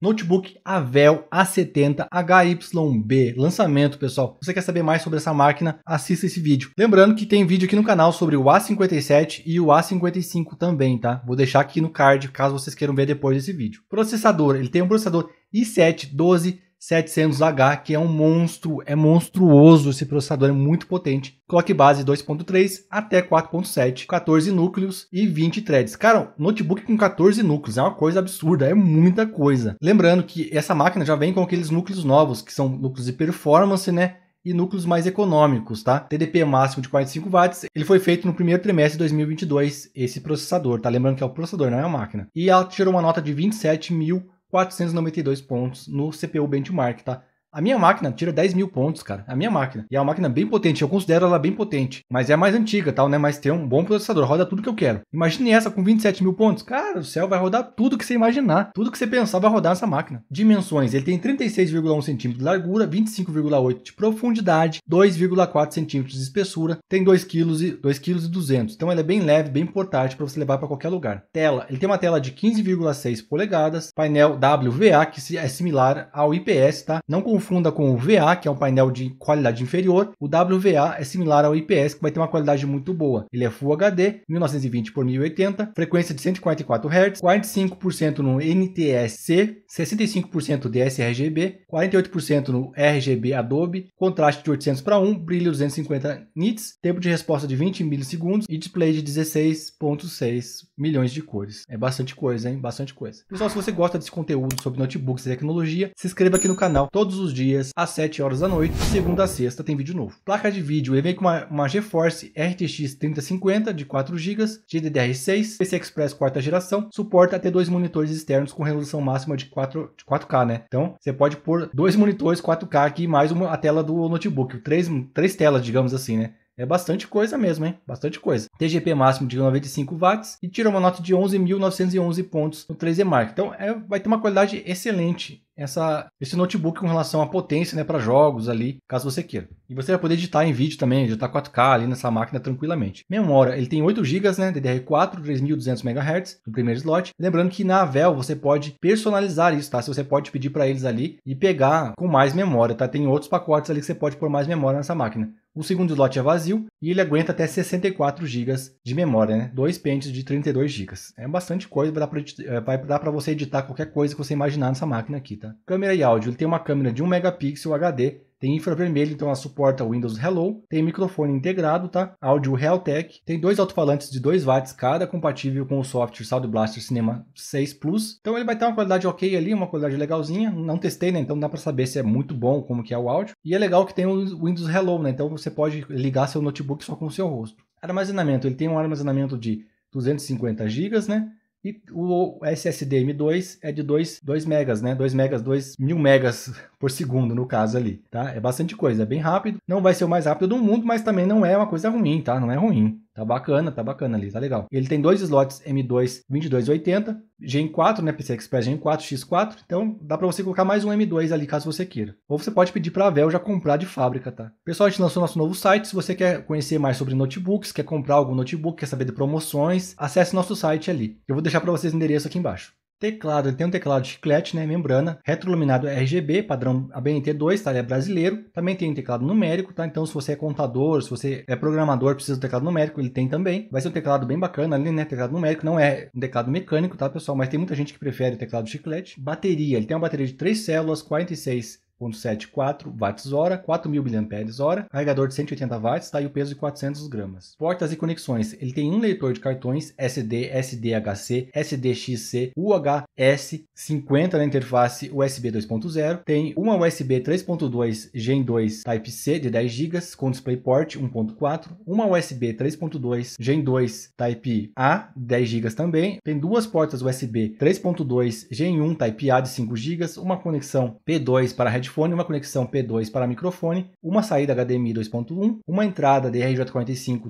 Notebook Avel A70 HYB, lançamento, pessoal. Se você quer saber mais sobre essa máquina, assista esse vídeo. Lembrando que tem vídeo aqui no canal sobre o A57 e o A55 também, tá? Vou deixar aqui no card, caso vocês queiram ver depois desse vídeo. Processador, ele tem um processador i7 12 700H, que é um monstro, é monstruoso esse processador, é muito potente. Clock base 2.3 até 4.7, 14 núcleos e 20 threads. Cara, notebook com 14 núcleos é uma coisa absurda, é muita coisa. Lembrando que essa máquina já vem com aqueles núcleos novos, que são núcleos de performance, né? e núcleos mais econômicos, tá? TDP máximo de 45 watts. Ele foi feito no primeiro trimestre de 2022, esse processador, tá? Lembrando que é o processador, não é a máquina. E ela tirou uma nota de 27 mil 492 pontos no CPU benchmark, tá? A minha máquina tira 10 mil pontos, cara. A minha máquina. E é uma máquina bem potente. Eu considero ela bem potente. Mas é a mais antiga, tal, né? Mas tem um bom processador. Roda tudo que eu quero. Imagine essa com 27 mil pontos. Cara, o céu vai rodar tudo que você imaginar. Tudo que você pensar vai rodar essa máquina. Dimensões. Ele tem 36,1 centímetros de largura, 25,8 de profundidade, 2,4 centímetros de espessura. Tem 2 kg e 2 kg e Então ele é bem leve, bem portátil para você levar para qualquer lugar. Tela. Ele tem uma tela de 15,6 polegadas. Painel WVA que é similar ao IPS, tá? Não confunda confunda com o VA, que é um painel de qualidade inferior. O WVA é similar ao IPS, que vai ter uma qualidade muito boa. Ele é Full HD, 1920 por 1080, frequência de 144 Hz, 45% no NTSC, 65% DSRGB, 48% no RGB Adobe, contraste de 800 para 1, brilho 250 nits, tempo de resposta de 20 milissegundos e display de 16.6 milhões de cores. É bastante coisa, hein? Bastante coisa. Pessoal, se você gosta desse conteúdo sobre notebooks e tecnologia, se inscreva aqui no canal. Todos os os dias, às 7 horas da noite. Segunda a sexta tem vídeo novo. Placa de vídeo, ele vem com uma, uma GeForce RTX 3050 de 4 GB, GDDR6, PC Express quarta geração, suporta até dois monitores externos com resolução máxima de 4, de 4K, né? Então, você pode pôr dois monitores 4K aqui, mais uma, a tela do notebook, três, três telas, digamos assim, né? É bastante coisa mesmo, hein? Bastante coisa. TGP máximo de 95 watts e tirou uma nota de 11.911 pontos no 3D Mark. Então é, vai ter uma qualidade excelente essa, esse notebook com relação à potência né, para jogos ali, caso você queira. E você vai poder editar em vídeo também, editar 4K ali nessa máquina tranquilamente. Memória, ele tem 8 GB né, DDR4, 3200 MHz no primeiro slot. Lembrando que na Avel você pode personalizar isso, tá? Se você pode pedir para eles ali e pegar com mais memória, tá? Tem outros pacotes ali que você pode pôr mais memória nessa máquina. O segundo slot é vazio e ele aguenta até 64 GB de memória, né? dois pentes de 32 GB. É bastante coisa, vai dar para é, você editar qualquer coisa que você imaginar nessa máquina aqui. Tá? Câmera e áudio, ele tem uma câmera de 1 megapixel HD tem infravermelho, então ela suporta o Windows Hello. Tem microfone integrado, tá? Áudio Realtek. Tem dois alto-falantes de 2 watts cada, compatível com o software Sound Blaster Cinema 6 Plus. Então ele vai ter uma qualidade ok ali, uma qualidade legalzinha. Não testei, né? Então dá para saber se é muito bom, como que é o áudio. E é legal que tem o Windows Hello, né? Então você pode ligar seu notebook só com o seu rosto. Armazenamento, ele tem um armazenamento de 250 GB, né? E o SSD M2 é de 2, 2 megas, né? 2 megas, 2 mil megas por segundo, no caso ali, tá? É bastante coisa, é bem rápido. Não vai ser o mais rápido do mundo, mas também não é uma coisa ruim, tá? Não é ruim. Tá bacana, tá bacana ali, tá legal. Ele tem dois slots M2 2280, Gen 4, né, PC Express Gen 4 X4, então dá para você colocar mais um M2 ali caso você queira. Ou você pode pedir para a Vel já comprar de fábrica, tá? Pessoal, a gente lançou nosso novo site, se você quer conhecer mais sobre notebooks, quer comprar algum notebook, quer saber de promoções, acesse nosso site ali. Eu vou deixar para vocês o endereço aqui embaixo. Teclado, ele tem um teclado chiclete, né, membrana, retroiluminado RGB, padrão ABNT2, tá, ele é brasileiro. Também tem um teclado numérico, tá? Então se você é contador, se você é programador, precisa do teclado numérico, ele tem também. Vai ser um teclado bem bacana ali, né, teclado numérico, não é um teclado mecânico, tá, pessoal, mas tem muita gente que prefere o teclado chiclete. Bateria, ele tem uma bateria de 3 células, 46 4.74 watts-hora, 4.000 mAh, carregador de 180 watts, tá? E o peso de 400 gramas. Portas e conexões. Ele tem um leitor de cartões SD, SDHC, SDXC, UHS50 na interface USB 2.0. Tem uma USB 3.2 Gen 2 Type-C de 10 GB com DisplayPort 1.4. Uma USB 3.2 Gen 2 Type-A, 10 GB também. Tem duas portas USB 3.2 Gen 1 Type-A de 5 GB, uma conexão P2 para Red headphone, uma conexão P2 para microfone, uma saída HDMI 2.1, uma entrada DRJ45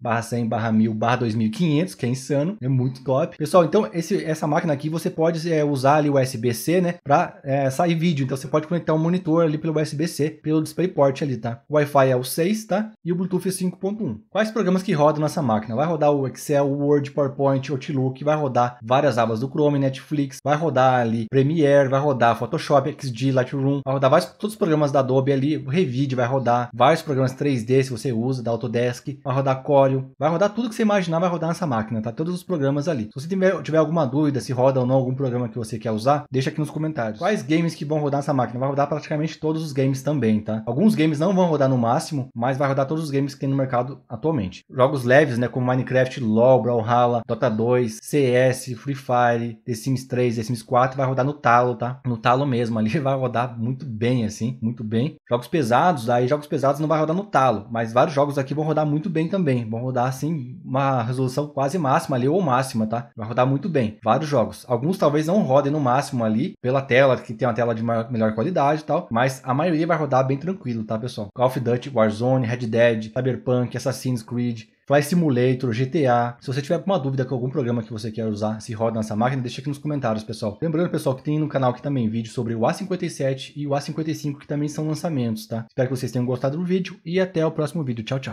10/100/1000/2500, que é insano, é muito top. Pessoal, então esse, essa máquina aqui você pode é, usar ali USB-C, né, para é, sair vídeo. Então você pode conectar um monitor ali pelo USB-C, pelo DisplayPort ali, tá? O Wi-Fi é o 6, tá? E o Bluetooth é 5.1. Quais programas que rodam nessa máquina? Vai rodar o Excel, o Word, PowerPoint, Outlook, vai rodar várias abas do Chrome, Netflix, vai rodar ali Premiere, vai rodar Photoshop, XD, Lightroom, vai rodar rodar vários, todos os programas da Adobe ali, o Revide vai rodar, vários programas 3D se você usa, da Autodesk, vai rodar Corel, vai rodar tudo que você imaginar vai rodar nessa máquina, tá? Todos os programas ali. Se você tiver, tiver alguma dúvida se roda ou não algum programa que você quer usar, deixa aqui nos comentários. Quais games que vão rodar nessa máquina? Vai rodar praticamente todos os games também, tá? Alguns games não vão rodar no máximo, mas vai rodar todos os games que tem no mercado atualmente. Jogos leves, né, como Minecraft, LoL, Brawlhalla, Dota 2, CS, Free Fire, The Sims 3, The Sims 4, vai rodar no talo, tá? No talo mesmo ali, vai rodar muito bem, assim, muito bem. Jogos pesados, aí jogos pesados não vai rodar no talo, mas vários jogos aqui vão rodar muito bem também. Vão rodar, assim, uma resolução quase máxima ali, ou máxima, tá? Vai rodar muito bem. Vários jogos. Alguns talvez não rodem no máximo ali, pela tela, que tem uma tela de maior, melhor qualidade e tal, mas a maioria vai rodar bem tranquilo, tá, pessoal? Call of Duty, Warzone, Red Dead, Cyberpunk, Assassin's Creed, Flight Simulator, GTA. Se você tiver alguma dúvida com algum programa que você quer usar, se roda nessa máquina, deixa aqui nos comentários, pessoal. Lembrando, pessoal, que tem no canal aqui também vídeo sobre o A57 e o A55, que também são lançamentos, tá? Espero que vocês tenham gostado do vídeo e até o próximo vídeo. Tchau, tchau.